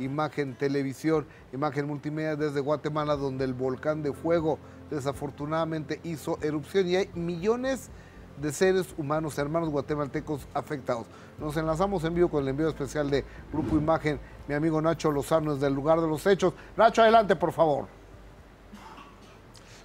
Imagen Televisión, Imagen Multimedia desde Guatemala, donde el volcán de fuego desafortunadamente hizo erupción y hay millones de seres humanos, hermanos guatemaltecos afectados. Nos enlazamos en vivo con el envío especial de Grupo Imagen, mi amigo Nacho Lozano desde el lugar de los hechos. Nacho, adelante, por favor.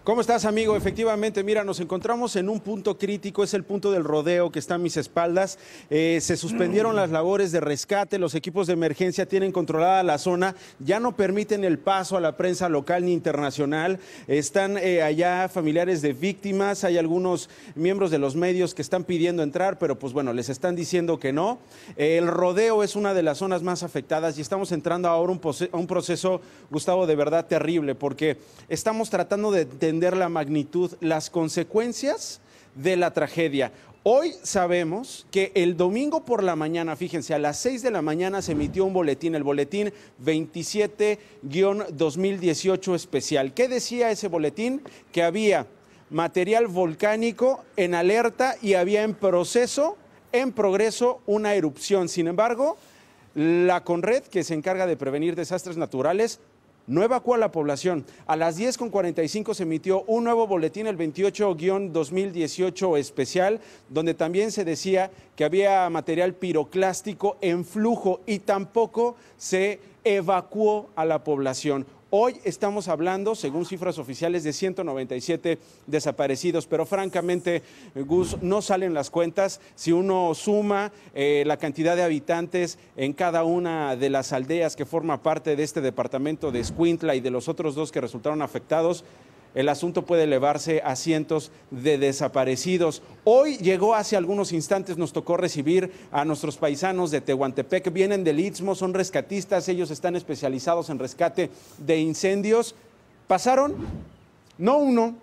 ¿Cómo estás, amigo? Efectivamente, mira, nos encontramos en un punto crítico, es el punto del rodeo que está a mis espaldas. Eh, se suspendieron las labores de rescate, los equipos de emergencia tienen controlada la zona, ya no permiten el paso a la prensa local ni internacional. Están eh, allá familiares de víctimas, hay algunos miembros de los medios que están pidiendo entrar, pero pues bueno, les están diciendo que no. el rodeo es una de las zonas más afectadas y estamos entrando ahora un a un proceso, Gustavo, de verdad terrible, porque estamos tratando de entender la magnitud, las consecuencias de la tragedia. Hoy sabemos que el domingo por la mañana, fíjense, a las 6 de la mañana se emitió un boletín, el boletín 27-2018 especial. ¿Qué decía ese boletín? Que había material volcánico en alerta y había en proceso, en progreso, una erupción. Sin embargo, la CONRED, que se encarga de prevenir desastres naturales, no evacuó a la población. A las 10.45 se emitió un nuevo boletín, el 28-2018 especial, donde también se decía que había material piroclástico en flujo y tampoco se evacuó a la población. Hoy estamos hablando, según cifras oficiales, de 197 desaparecidos, pero francamente, Gus, no salen las cuentas. Si uno suma eh, la cantidad de habitantes en cada una de las aldeas que forma parte de este departamento de Escuintla y de los otros dos que resultaron afectados, el asunto puede elevarse a cientos de desaparecidos. Hoy llegó hace algunos instantes, nos tocó recibir a nuestros paisanos de Tehuantepec, vienen del Istmo, son rescatistas, ellos están especializados en rescate de incendios. Pasaron no uno,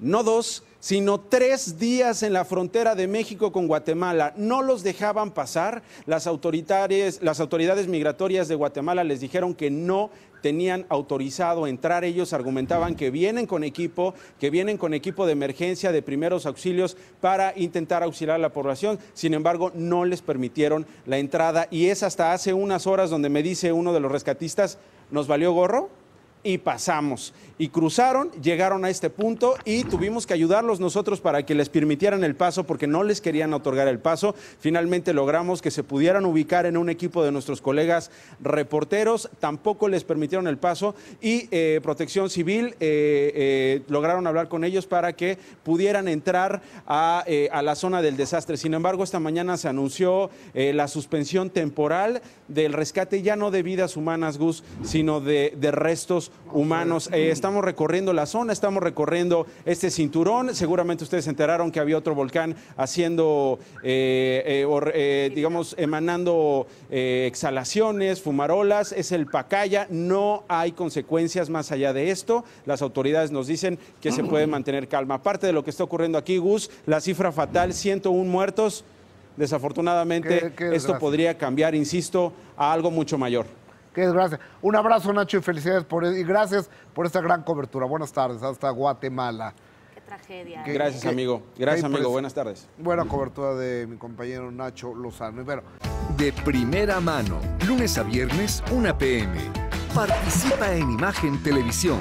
no dos, sino tres días en la frontera de México con Guatemala. No los dejaban pasar. Las, las autoridades migratorias de Guatemala les dijeron que no tenían autorizado entrar. Ellos argumentaban que vienen con equipo, que vienen con equipo de emergencia, de primeros auxilios para intentar auxiliar a la población. Sin embargo, no les permitieron la entrada y es hasta hace unas horas donde me dice uno de los rescatistas, ¿nos valió gorro? y pasamos. Y cruzaron, llegaron a este punto y tuvimos que ayudarlos nosotros para que les permitieran el paso porque no les querían otorgar el paso. Finalmente logramos que se pudieran ubicar en un equipo de nuestros colegas reporteros. Tampoco les permitieron el paso y eh, Protección Civil eh, eh, lograron hablar con ellos para que pudieran entrar a, la zona del desastre. Sin embargo, esta mañana se anunció la suspensión temporal del rescate ya no de vidas humanas, Gus, sino de, de restos humanos. Eh, estamos recorriendo la zona, estamos recorriendo este cinturón. Seguramente ustedes se enteraron que había otro volcán haciendo, eh, eh, digamos, emanando exhalaciones, fumarolas. Es el Pacaya. No hay consecuencias más allá de esto. Las autoridades nos dicen que se puede mantener calma. Aparte de lo que está ocurriendo aquí, Gus, la cifra fatal, 101 muertos. Desafortunadamente, esto podría cambiar, insisto, a algo mucho mayor. Qué gracias. Un abrazo, Nacho, y felicidades por e-, y gracias por esta gran cobertura. Buenas tardes, hasta Guatemala. Qué tragedia. gracias, amigo. Gracias, amigo. Pues, Buenas tardes. Buena cobertura de mi compañero Nacho Lozano. Pero... De primera mano, lunes a viernes, 1 p.m. Participa en Imagen Televisión.